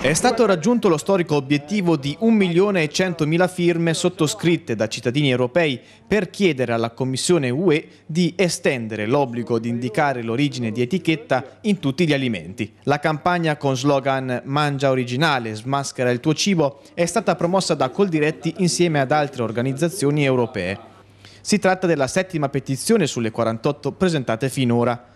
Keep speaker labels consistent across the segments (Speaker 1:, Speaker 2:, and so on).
Speaker 1: È stato raggiunto lo storico obiettivo di 1.100.000 firme sottoscritte da cittadini europei per chiedere alla Commissione UE di estendere l'obbligo di indicare l'origine di etichetta in tutti gli alimenti. La campagna con slogan Mangia originale, smaschera il tuo cibo è stata promossa da Coldiretti insieme ad altre organizzazioni europee. Si tratta della settima petizione sulle 48 presentate finora.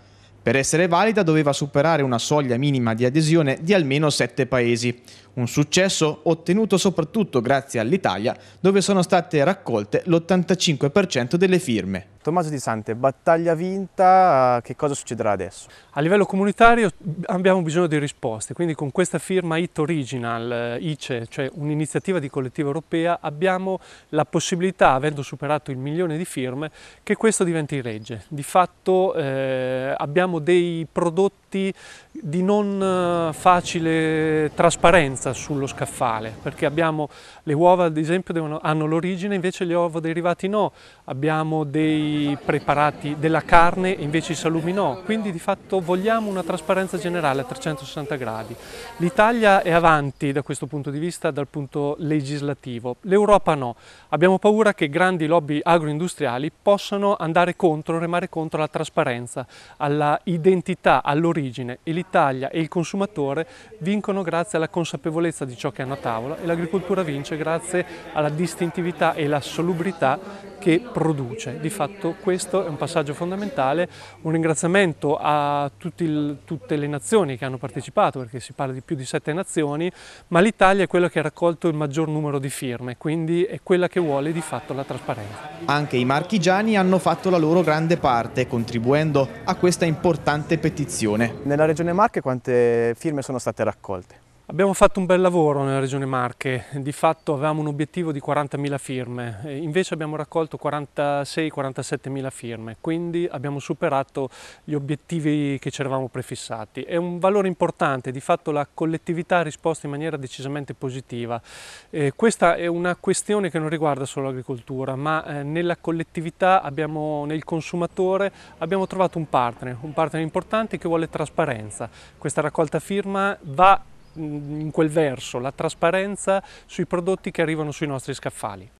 Speaker 1: Per essere valida doveva superare una soglia minima di adesione di almeno 7 paesi, un successo ottenuto soprattutto grazie all'Italia dove sono state raccolte l'85% delle firme. Tommaso Di Sante, battaglia vinta, che cosa succederà adesso?
Speaker 2: A livello comunitario abbiamo bisogno di risposte, quindi con questa firma IT Original, eh, ICE, cioè un'iniziativa di collettiva europea, abbiamo la possibilità, avendo superato il milione di firme, che questo diventi legge. Di fatto eh, abbiamo dei prodotti di non eh, facile trasparenza sullo scaffale, perché abbiamo le uova ad esempio devono, hanno l'origine, invece le uova derivati no, abbiamo dei preparati della carne e invece i salumi no, quindi di fatto vogliamo una trasparenza generale a 360 gradi. L'Italia è avanti da questo punto di vista dal punto legislativo, l'Europa no. Abbiamo paura che grandi lobby agroindustriali possano andare contro, remare contro la trasparenza, alla identità, all'origine e l'Italia e il consumatore vincono grazie alla consapevolezza di ciò che hanno a tavola e l'agricoltura vince grazie alla distintività e la solubrità che produce. Di fatto questo è un passaggio fondamentale, un ringraziamento a il, tutte le nazioni che hanno partecipato, perché si parla di più di sette nazioni, ma l'Italia è quella che ha raccolto il maggior numero di firme, quindi è quella che vuole di fatto la trasparenza.
Speaker 1: Anche i marchigiani hanno fatto la loro grande parte, contribuendo a questa importante petizione.
Speaker 2: Nella regione Marche quante firme sono state raccolte? Abbiamo fatto un bel lavoro nella Regione Marche, di fatto avevamo un obiettivo di 40.000 firme, invece abbiamo raccolto 46-47.000 firme, quindi abbiamo superato gli obiettivi che ci eravamo prefissati. È un valore importante, di fatto la collettività ha risposto in maniera decisamente positiva. Eh, questa è una questione che non riguarda solo l'agricoltura, ma eh, nella collettività, abbiamo, nel consumatore, abbiamo trovato un partner, un partner importante che vuole trasparenza. Questa raccolta firma va in quel verso, la trasparenza sui prodotti che arrivano sui nostri scaffali.